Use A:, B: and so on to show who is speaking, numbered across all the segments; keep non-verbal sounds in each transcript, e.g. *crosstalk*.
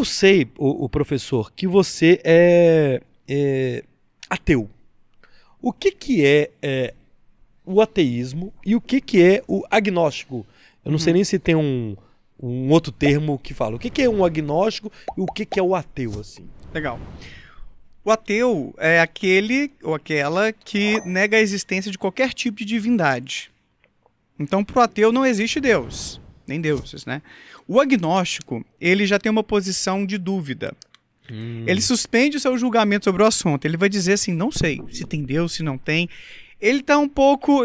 A: eu sei, o, o professor, que você é, é, ateu. O que, que é, é o ateísmo e o que, que é o agnóstico? Eu não sei uhum. nem se tem um, um outro termo que fala. O que, que é um agnóstico e o que, que é o ateu, assim? Legal. O ateu é aquele
B: ou aquela que nega a existência de qualquer tipo de divindade. Então, para o ateu não existe Deus nem deuses, né? O agnóstico, ele já tem uma posição de dúvida. Hum. Ele suspende o seu julgamento sobre o assunto. Ele vai dizer assim, não sei se tem Deus, se não tem. Ele tá um pouco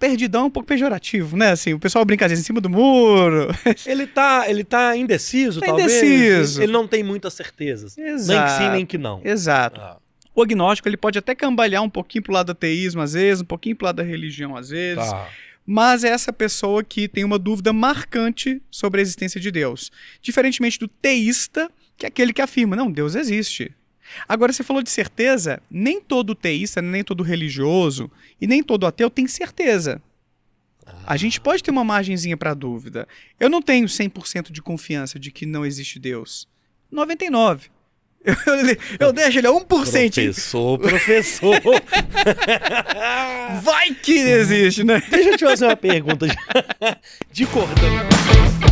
B: perdidão, um pouco pejorativo, né? Assim, o pessoal brinca às assim, em cima do muro. *laughs* Ele tá, ele tá indeciso, tá talvez. Indeciso. Ele não
A: tem muitas certezas. Exato. Nem que sim, nem que não. Exato. Ah.
B: O agnóstico, ele pode até cambalhar um pouquinho pro lado do ateísmo, às vezes, um pouquinho pro lado da religião, às vezes. Tá mas é essa pessoa que tem uma dúvida marcante sobre a existência de Deus. Diferentemente do teísta, que é aquele que afirma: não, Deus existe. Agora, você falou de certeza, nem todo teísta, nem todo religioso e nem todo ateu tem certeza. A gente ah. pode ter uma margenzinha para dúvida. Eu não tenho 100% de confiança de que não existe Deus. 99. Eu, eu, eu deixo ele a 1%.
A: Professor,
B: professor.
A: *laughs* Vai que existe, né? Deixa eu te fazer uma pergunta de, *laughs* de cordão.